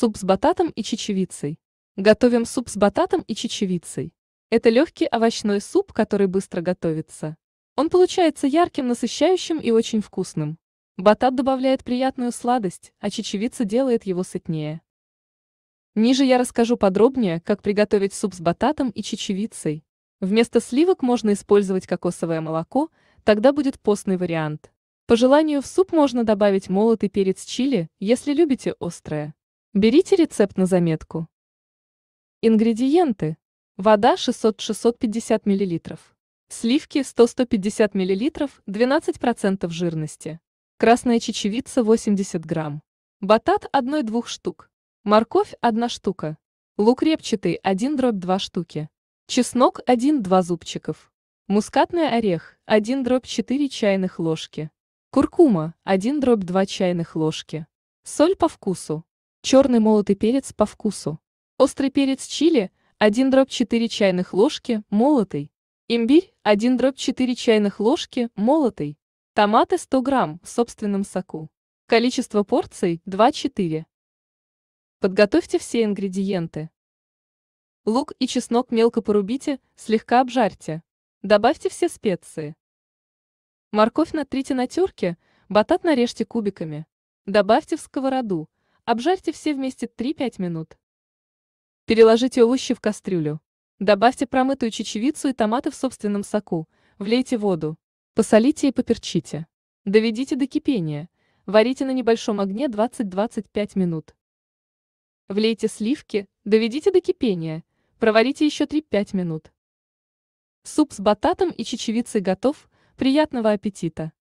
Суп с бататом и чечевицей. Готовим суп с бататом и чечевицей. Это легкий овощной суп, который быстро готовится. Он получается ярким, насыщающим и очень вкусным. Батат добавляет приятную сладость, а чечевица делает его сытнее. Ниже я расскажу подробнее, как приготовить суп с бататом и чечевицей. Вместо сливок можно использовать кокосовое молоко, тогда будет постный вариант. По желанию в суп можно добавить молотый перец чили, если любите острое. Берите рецепт на заметку. Ингредиенты. Вода 600-650 мл. Сливки 100-150 мл, 12% жирности. Красная чечевица 80 грамм. Батат 1-2 штук. Морковь 1 штука. Лук репчатый 1 2 штуки. Чеснок 1-2 зубчиков. Мускатный орех 1 4 чайных ложки. Куркума 1 2 чайных ложки. Соль по вкусу черный молотый перец по вкусу, острый перец чили 1 дробь 4 чайных ложки, молотый, имбирь 1 дробь 4 чайных ложки, молотый, томаты 100 грамм в собственном соку. Количество порций 2-4. Подготовьте все ингредиенты. Лук и чеснок мелко порубите, слегка обжарьте. Добавьте все специи. Морковь натрите на терке, батат нарежьте кубиками. Добавьте в сковороду, Обжарьте все вместе 3-5 минут. Переложите овощи в кастрюлю. Добавьте промытую чечевицу и томаты в собственном соку, влейте воду. Посолите и поперчите. Доведите до кипения. Варите на небольшом огне 20-25 минут. Влейте сливки, доведите до кипения. Проварите еще 3-5 минут. Суп с бататом и чечевицей готов. Приятного аппетита!